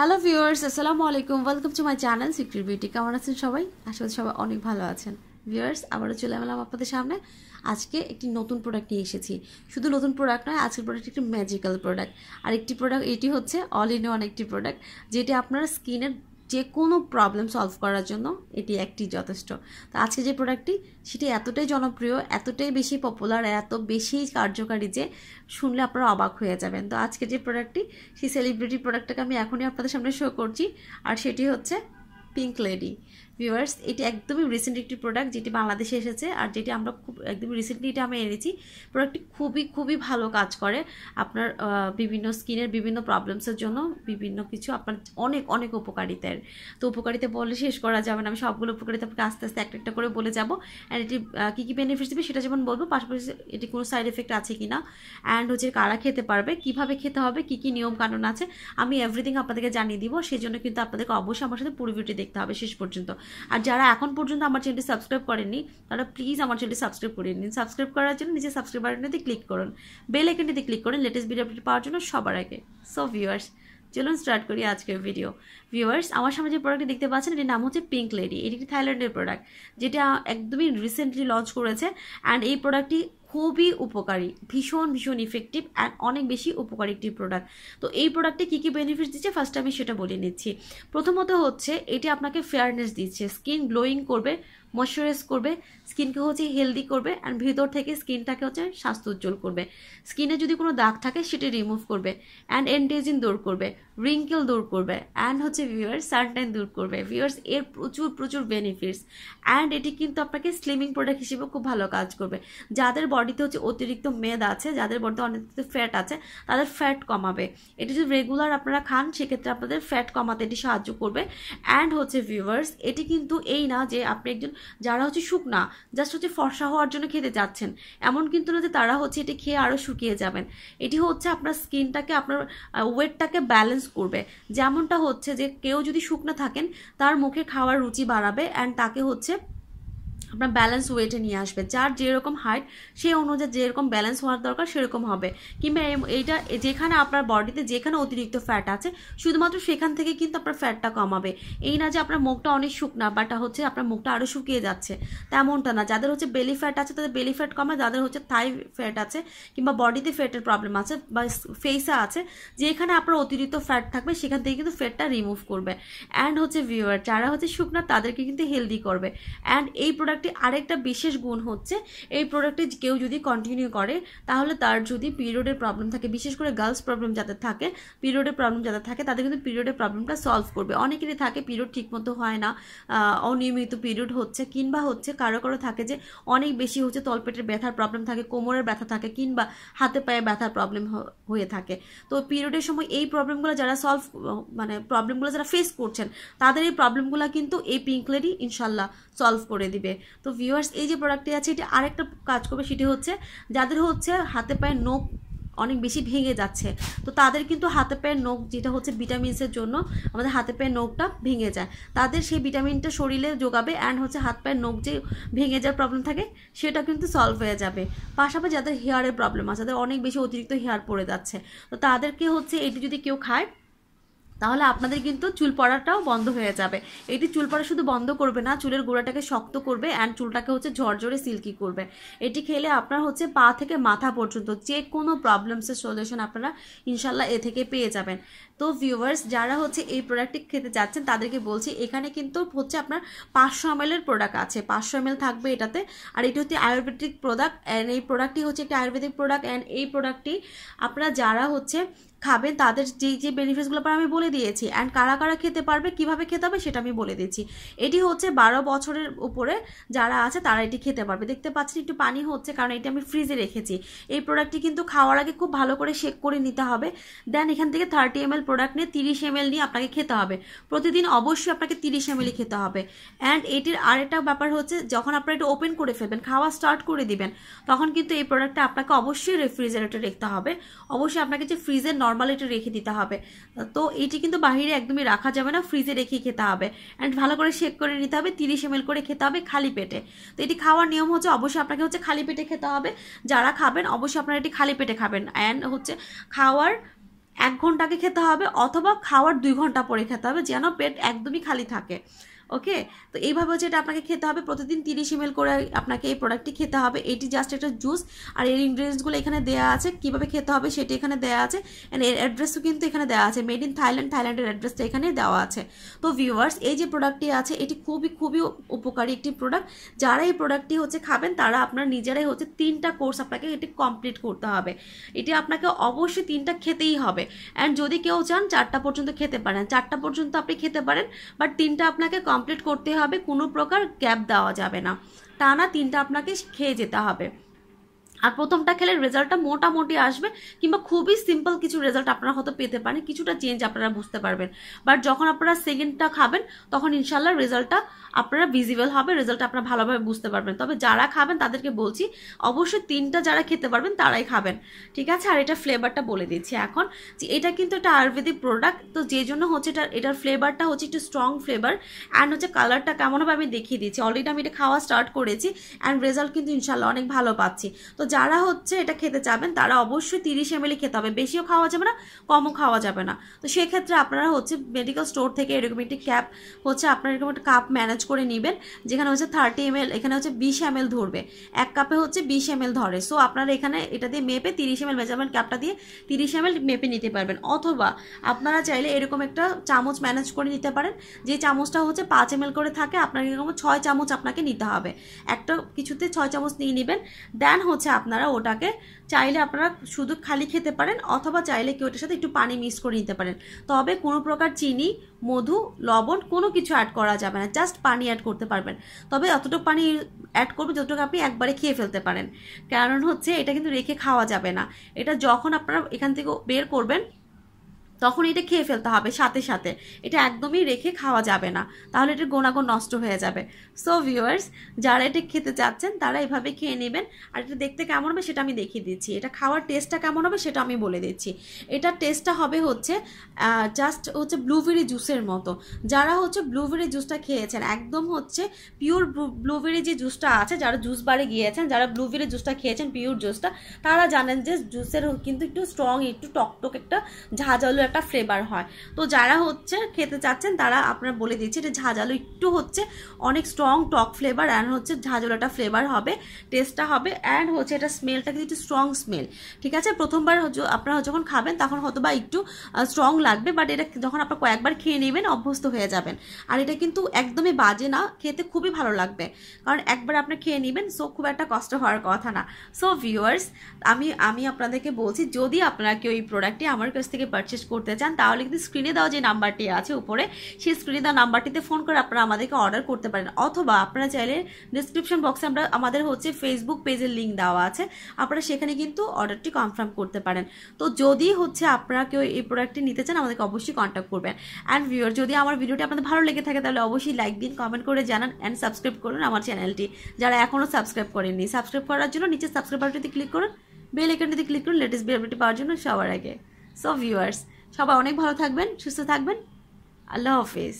hello viewers আসসালামু আলাইকুম welcome to my channel secret beauty কেমন আছেন সবাই আশা করি সবাই অনেক ভালো আছেন ভিউয়ার্স আবারও চলে এলাম আপনাদের সামনে আজকে একটি নতুন প্রোডাক্ট নিয়ে এসেছি শুধু নতুন প্রোডাক্ট নয় আজকের প্রোডাক্ট একটি ম্যাজিক্যাল প্রোডাক্ট আর একটি প্রোডাক্ট এটি হচ্ছে অল ইন ওয়ান একটি প্রোডাক্ট যেটি আপনারা স্কিনের যে কোনো প্রবলেম সলভ করার জন্য এটি একটি যথেষ্ট তো আজকে যে প্রোডাক্টটি সেটি এতটাই জনপ্রিয় এতটাই বেশি পপুলার এত বেশি কার্যকারী যে শুনলে আপনারা অবাক হয়ে যাবেন তো আজকে যে প্রোডাক্টটি সেই সেলিব্রিটি প্রোডাক্টটাকে আমি এখনই আপনাদের সামনে শো করছি আর সেটি হচ্ছে পিঙ্ক লেডি ভিউয়ার্স এটি একদমই রিসেন্ট একটি প্রোডাক্ট যেটি বাংলাদেশে এসেছে আর যেটি আমরা খুব একদমই রিসেন্টলি এটা আমি এনেছি প্রোডাক্টটি খুবই খুবই ভালো কাজ করে আপনার বিভিন্ন স্কিনের বিভিন্ন প্রবলেমসের জন্য বিভিন্ন কিছু আপনার অনেক অনেক উপকারিতার তো উপকারিতা বলে শেষ করা যাবে না আমি সবগুলো উপকারিতা আপনাকে আস্তে আস্তে একটা একটা করে বলে যাবো অ্যান্ড এটি কী কী বেনিফিটস দেবে সেটা যেমন বলবো পাশাপাশি এটি কোনো সাইড এফেক্ট আছে কি না অ্যান্ড হচ্ছে কারা খেতে পারবে কিভাবে খেতে হবে কী কী নিয়ম কানুন আছে আমি এভরিথিং আপনাদেরকে জানিয়ে দিব সেই জন্য কিন্তু আপনাদেরকে অবশ্যই আমার সাথে পুরো ভিডিওটি দেখতে হবে শেষ পর্যন্ত আর যারা এখন পর্যন্ত আমার চ্যানেলটি সাবস্ক্রাইব করেননি তারা প্লিজ আমার চ্যানেলটি সাবস্ক্রাইব করে নিন সাবস্ক্রাইব করার জন্য নিজে সাবস্ক্রাইব বাটনটিতে ক্লিক করুন বেল আইকনটিতে ক্লিক করুন লেটেস্ট ভিডিও আপডেট পাওয়ার জন্য সবার আগে সো ভিউয়ার্স চলুন স্টার্ট করি আজকের ভিডিও ভিউয়ার্স আমার সামনে যে প্রোডাক্টটি দেখতে পাচ্ছেন এটির নাম হচ্ছে পিঙ্ক লেডি এটি একটি থাইল্যান্ডের প্রোডাক্ট যেটা একদমই রিসেন্টলি লঞ্চ করেছে অ্যান্ড এই প্রোডাক্টটি খুবই উপকারী ভীষণ ভীষণ ইফেক্টিভ অ্যান্ড অনেক বেশি উপকারী একটি প্রোডাক্ট তো এই প্রোডাক্টে কী কী বেনিফিট দিচ্ছে ফার্স্ট আমি সেটা বলে নিচ্ছি প্রথমত হচ্ছে এটি আপনাকে ফেয়ারনেস দিচ্ছে স্কিন গ্লোয়িং করবে ময়শ্চারাইজ করবে স্কিনকে হচ্ছে হেলদি করবে অ্যান্ড ভিতর থেকে স্কিনটাকে হচ্ছে স্বাস্থ্য উজ্জ্বল করবে স্কিনে যদি কোনো দাগ থাকে সেটি রিমুভ করবে অ্যান্ড এন্টেজিন দূর করবে রিঙ্কেল দূর করবে অ্যান্ড হচ্ছে ভিউয়ার্স সানটাইন দূর করবে ভিউয়ার্স এর প্রচুর প্রচুর বেনিফিটস অ্যান্ড এটি কিন্তু আপনাকে স্লিমিং প্রোডাক্ট হিসেবে খুব ভালো কাজ করবে যাদের বডিতে হচ্ছে অতিরিক্ত মেদ আছে যাদের বডিতে অনেক ফ্যাট আছে তাদের ফ্যাট কমাবে এটি যদি রেগুলার আপনারা খান সেক্ষেত্রে আপনাদের ফ্যাট কমাতে এটি সাহায্য করবে অ্যান্ড হচ্ছে ভিউয়ার্স এটি কিন্তু এই না যে আপনি একজন যারা হচ্ছে শুকনা জাস্ট হচ্ছে ফর্সা হওয়ার জন্য খেতে যাচ্ছেন এমন কিন্তু না যে তারা হচ্ছে এটি খেয়ে আরও শুকিয়ে যাবেন এটি হচ্ছে আপনার স্কিনটাকে আপনার ওয়েটটাকে ব্যালেন্স করবে যেমনটা হচ্ছে যে কেউ যদি শুকনো থাকেন তার মুখে খাওয়ার রুচি বাড়াবে অ্যান্ড তাকে হচ্ছে আপনার ব্যালেন্স ওয়েটে নিয়ে আসবে যার যেরকম হাইট সেই অনুযায়ী যেরকম ব্যালেন্স হওয়ার দরকার সেরকম হবে কিংবা এইটা যেখানে আপনার বডিতে যেখানে অতিরিক্ত ফ্যাট আছে শুধুমাত্র সেখান থেকে কিন্তু আপনার ফ্যাটটা কমাবে এই না যে আপনার মুখটা অনেক শুকনা বাট হচ্ছে আপনার মুখটা আরও শুকিয়ে যাচ্ছে তেমনটা না যাদের হচ্ছে বেলি ফ্যাট আছে তাদের বেলি ফ্যাট কমায় যাদের হচ্ছে থাই ফ্যাট আছে কিংবা বডিতে ফ্যাটের প্রবলেম আছে বা ফেসে আছে যেখানে আপনার অতিরিক্ত ফ্যাট থাকবে সেখান থেকে কিন্তু ফ্যাটটা রিমুভ করবে অ্যান্ড হচ্ছে ভিউয়ার যারা হচ্ছে শুকনা তাদেরকে কিন্তু হেলদি করবে অ্যান্ড এই প্রোডাক্ট প্রোডাক্টটি আরেকটা বিশেষ গুণ হচ্ছে এই প্রোডাক্টে কেউ যদি কন্টিনিউ করে তাহলে তার যদি পিরিয়ডের প্রবলেম থাকে বিশেষ করে গার্লস প্রবলেম যাদের থাকে পিরিয়ডের প্রবলেম যাদের থাকে তাদের কিন্তু পিরিয়ডের প্রবলেমটা সলভ করবে অনেকেরই থাকে পিরিয়ড ঠিকমতো হয় না অনিয়মিত পিরিয়ড হচ্ছে কিংবা হচ্ছে কারো কারো থাকে যে অনেক বেশি হচ্ছে তলপেটের ব্যথার প্রবলেম থাকে কোমরের ব্যথা থাকে কিংবা হাতে পায়ে ব্যথার প্রবলেম হয়ে থাকে তো পিরিয়ডের সময় এই প্রবলেমগুলো যারা সলভ মানে প্রবলেমগুলো যারা ফেস করছেন তাদের এই প্রবলেমগুলো কিন্তু এই পিঙ্কলেরই ইনশাল্লাহ সলভ করে দিবে তো ভিউয়ার্স এই যে প্রোডাক্টটি আছে এটি আরেকটা কাজ করবে সেটি হচ্ছে যাদের হচ্ছে হাতে পায়ে নোক অনেক বেশি ভেঙে যাচ্ছে তো তাদের কিন্তু হাতে পায়ের নখ যেটা হচ্ছে ভিটামিনসের জন্য আমাদের হাতে পায়ের নখটা ভেঙে যায় তাদের সেই ভিটামিনটা শরীরে যোগাবে অ্যান্ড হচ্ছে হাত পায়ের নখ যে ভেঙে যাওয়ার প্রবলেম থাকে সেটা কিন্তু সলভ হয়ে যাবে পাশাপাশি যাদের হেয়ারের প্রবলেম আছে তাদের অনেক বেশি অতিরিক্ত হেয়ার পড়ে যাচ্ছে তো তাদেরকে হচ্ছে এটি যদি কেউ খায় তাহলে আপনাদের কিন্তু চুল পড়াটাও বন্ধ হয়ে যাবে এটি চুল পড়া শুধু বন্ধ করবে না চুলের গোড়াটাকে শক্ত করবে অ্যান্ড চুলটাকে হচ্ছে ঝরঝরে সিল্কি করবে এটি খেলে আপনার হচ্ছে পা থেকে মাথা পর্যন্ত যে কোনো প্রবলেমসের সলিউশন আপনারা ইনশাল্লাহ এ থেকে পেয়ে যাবেন তো ভিউয়ার্স যারা হচ্ছে এই প্রোডাক্টটি খেতে যাচ্ছেন তাদেরকে বলছি এখানে কিন্তু হচ্ছে আপনার পাঁচশো এমএলের প্রোডাক্ট আছে পাঁচশো এমএল থাকবে এটাতে আর এটি হচ্ছে আয়ুর্বেদিক প্রোডাক্ট অ্যান্ড এই প্রোডাক্টটি হচ্ছে একটি আয়ুর্বেদিক প্রোডাক্ট অ্যান্ড এই প্রোডাক্টটি আপনারা যারা হচ্ছে খাবেন তাদের যে যে বেনিফিটসগুলো পারে আমি বলে দিয়েছি অ্যান্ড কারা কারা খেতে পারবে কিভাবে খেতে হবে সেটা আমি বলে দিচ্ছি এটি হচ্ছে বারো বছরের উপরে যারা আছে তারা এটি খেতে পারবে দেখতে পাচ্ছেন একটু পানি হচ্ছে কারণ এটি আমি ফ্রিজে রেখেছি এই প্রোডাক্টটি কিন্তু খাওয়ার আগে খুব ভালো করে শেক করে নিতে হবে দেন এখান থেকে থার্টি এম এল প্রোডাক্ট নিয়ে তিরিশ এম নিয়ে আপনাকে খেতে হবে প্রতিদিন অবশ্যই আপনাকে তিরিশ এম খেতে হবে অ্যান্ড এটির আরেকটা ব্যাপার হচ্ছে যখন আপনারা এটা ওপেন করে ফেলবেন খাওয়া স্টার্ট করে দিবেন তখন কিন্তু এই প্রোডাক্টটা আপনাকে অবশ্যই রেফ্রিজারেটর রাখতে হবে অবশ্যই আপনাকে যে ফ্রিজের নর্মাল এটা রেখে দিতে হবে তো এটি কিন্তু বাহিরে একদমই রাখা যাবে না ফ্রিজে রেখে খেতে হবে অ্যান্ড ভালো করে শেক করে নিতে হবে তিরিশ এম করে খেতে হবে খালি পেটে তো এটি খাওয়ার নিয়ম হচ্ছে অবশ্যই আপনাকে হচ্ছে খালি পেটে খেতে হবে যারা খাবেন অবশ্যই আপনারা এটি খালি পেটে খাবেন অ্যান্ড হচ্ছে খাওয়ার এক ঘন্টাকে খেতে হবে অথবা খাওয়ার দুই ঘন্টা পরে খেতে হবে যেন পেট একদমই খালি থাকে ওকে তো এইভাবে হচ্ছে এটা আপনাকে খেতে হবে প্রতিদিন তিরিশ এম করে আপনাকে এই প্রোডাক্টটি খেতে হবে এটি জাস্ট একটা জুস আর এর ইনগ্রিডিয়েন্টসগুলো এখানে দেওয়া আছে কীভাবে খেতে হবে সেটি এখানে দেওয়া আছে অ্যান্ড এর অ্যাড্রেসও কিন্তু এখানে দেওয়া আছে মেড ইন থাইল্যান্ড থাইল্যান্ডের অ্যাড্রেসটা এখানে দেওয়া আছে তো ভিউয়ার্স এই যে প্রোডাক্টটি আছে এটি খুবই খুবই উপকারী একটি প্রোডাক্ট যারা এই প্রোডাক্টটি হচ্ছে খাবেন তারা আপনার নিজেরাই হচ্ছে তিনটা কোর্স আপনাকে এটি কমপ্লিট করতে হবে এটি আপনাকে অবশ্যই তিনটা খেতেই হবে অ্যান্ড যদি কেউ চান চারটা পর্যন্ত খেতে পারেন চারটা পর্যন্ত আপনি খেতে পারেন বাট তিনটা আপনাকে কম কমপ্লিট করতে হবে কোনো প্রকার গ্যাপ দেওয়া যাবে না টানা তিনটা আপনাকে খেয়ে যেতে হবে আর প্রথমটা খেলে রেজাল্টটা মোটামুটি আসবে কিংবা খুবই সিম্পল কিছু রেজাল্ট আপনারা হয়তো পেতে পারেন কিছুটা চেঞ্জ আপনারা বুঝতে পারবেন বাট যখন আপনারা সেকেন্ডটা খাবেন তখন ইনশাল্লাহ রেজাল্টটা আপনারা ভিজিবল হবে রেজাল্ট আপনারা ভালোভাবে বুঝতে পারবেন তবে যারা খাবেন তাদেরকে বলছি অবশ্যই তিনটা যারা খেতে পারবেন তারাই খাবেন ঠিক আছে আর এটা ফ্লেভারটা বলে দিচ্ছি এখন যে এটা কিন্তু একটা আয়ুর্বেদিক প্রোডাক্ট তো যে জন্য হচ্ছে এটা এটার ফ্লেভারটা হচ্ছে একটু স্ট্রং ফ্লেভার অ্যান্ড হচ্ছে কালারটা কেমন হবে আমি দেখিয়ে দিচ্ছি অলরেডি আমি এটা খাওয়া স্টার্ট করেছি অ্যান্ড রেজাল্ট কিন্তু ইনশাল্লাহ অনেক ভালো পাচ্ছি তো যারা হচ্ছে এটা খেতে চাবেন তারা অবশ্যই তিরিশ এমএলই খেতে হবে বেশিও খাওয়া যাবে না কমও খাওয়া যাবে না তো সেক্ষেত্রে আপনারা হচ্ছে মেডিকেল স্টোর থেকে এরকম একটি ক্যাপ হচ্ছে আপনার এরকম একটা কাপ ম্যানেজ করে নেবেন যেখানে হচ্ছে থার্টি এমএল এখানে হচ্ছে বিশ এমএল ধরবে এক কাপে হচ্ছে বিশ এমএল ধরে সো আপনারা এখানে এটা দিয়ে মেপে তিরিশ এমএল মেজারমেন্ট ক্যাপটা দিয়ে তিরিশ এমএল মেপে নিতে পারবেন অথবা আপনারা চাইলে এরকম একটা চামচ ম্যানেজ করে নিতে পারেন যে চামচটা হচ্ছে পাঁচ এমএল করে থাকে আপনার এরকম ছয় চামচ আপনাকে নিতে হবে একটা কিছুতে ছয় চামচ নিয়ে নেবেন দেন হচ্ছে আপনারা ওটাকে চাইলে আপনারা শুধু খালি খেতে পারেন অথবা চাইলে কেউ ওটার সাথে একটু পানি মিক্স করে নিতে পারেন তবে কোনো প্রকার চিনি মধু লবণ কোনো কিছু অ্যাড করা যাবে না জাস্ট পানি অ্যাড করতে পারবেন তবে অতটুকু পানি অ্যাড করবেন যতটুকু আপনি একবারে খেয়ে ফেলতে পারেন কারণ হচ্ছে এটা কিন্তু রেখে খাওয়া যাবে না এটা যখন আপনারা এখান থেকে বের করবেন তখন এটা খেয়ে ফেলতে হবে সাথে সাথে এটা একদমই রেখে খাওয়া যাবে না তাহলে এটার গোনাগো নষ্ট হয়ে যাবে সো ভিউয়ার্স যারা এটা খেতে চাচ্ছেন তারা এভাবে খেয়ে নেবেন আর এটা দেখতে কেমন হবে সেটা আমি দেখিয়ে দিচ্ছি এটা খাওয়ার টেস্টটা কেমন হবে সেটা আমি বলে দিচ্ছি এটা টেস্টটা হবে হচ্ছে জাস্ট হচ্ছে ব্লুবেরি জুসের মতো যারা হচ্ছে ব্লুবেরি জুসটা খেয়েছেন একদম হচ্ছে পিওর ব্লুবেরি যে জুসটা আছে যারা জুস বারে গিয়েছেন যারা ব্লুবেরি জুসটা খেয়েছেন পিওর জুসটা তারা জানেন যে জুসের কিন্তু একটু স্ট্রং একটু টকটক একটা ঝাঁঝালো একটা ফ্লেভার হয় তো যারা হচ্ছে খেতে চাচ্ছেন তারা আপনার বলে দিচ্ছি এটা ঝাঁঝালো একটু হচ্ছে অনেক স্ট্রং টক ফ্লেভার অ্যান্ড হচ্ছে ঝাঁঝালো একটা ফ্লেভার হবে টেস্টটা হবে অ্যান্ড হচ্ছে এটা স্মেলটা কিন্তু একটু স্ট্রং স্মেল ঠিক আছে প্রথমবার আপনারা যখন খাবেন তখন হয়তো বা একটু স্ট্রং লাগবে বাট এটা যখন আপনার কয়েকবার খেয়ে নেবেন অভ্যস্ত হয়ে যাবেন আর এটা কিন্তু একদমই বাজে না খেতে খুবই ভালো লাগবে কারণ একবার আপনি খেয়ে নেবেন সো খুব একটা কষ্ট হওয়ার কথা না সো ভিউয়ার্স আমি আমি আপনাদেরকে বলছি যদি আপনারা কেউ এই প্রোডাক্টটি আমার কাছ থেকে পারচেস করে করতে চান তাহলে কিন্তু স্ক্রিনে দেওয়া যে নাম্বারটি আছে উপরে সেই স্ক্রিনে দেওয়া নাম্বারটিতে ফোন করে আপনারা আমাদেরকে অর্ডার করতে পারেন অথবা আপনারা চাইলে ডিসক্রিপশন বক্সে আমরা আমাদের হচ্ছে ফেসবুক পেজের লিঙ্ক দেওয়া আছে আপনারা সেখানে কিন্তু অর্ডারটি কনফার্ম করতে পারেন তো যদি হচ্ছে আপনারা কেউ এই প্রোডাক্টটি নিতে চান আমাদেরকে অবশ্যই কন্ট্যাক্ট করবেন অ্যান্ড ভিউর যদি আমার ভিডিওটি আপনাদের ভালো লেগে থাকে তাহলে অবশ্যই লাইক দিন কমেন্ট করে জানান অ্যান্ড সাবস্ক্রাইব করুন আমার চ্যানেলটি যারা এখনও সাবস্ক্রাইব করেননি সাবস্ক্রাইব করার জন্য নিচে সাবস্ক্রাইব বাটনটিতে ক্লিক করুন বেল আইকনটিতে ক্লিক করুন লেটেস্ট ভিডিওটি পাওয়ার জন্য সবার আগে সো ভিউয়ার্স সবাই অনেক ভালো থাকবেন সুস্থ থাকবেন আল্লাহ হাফিজ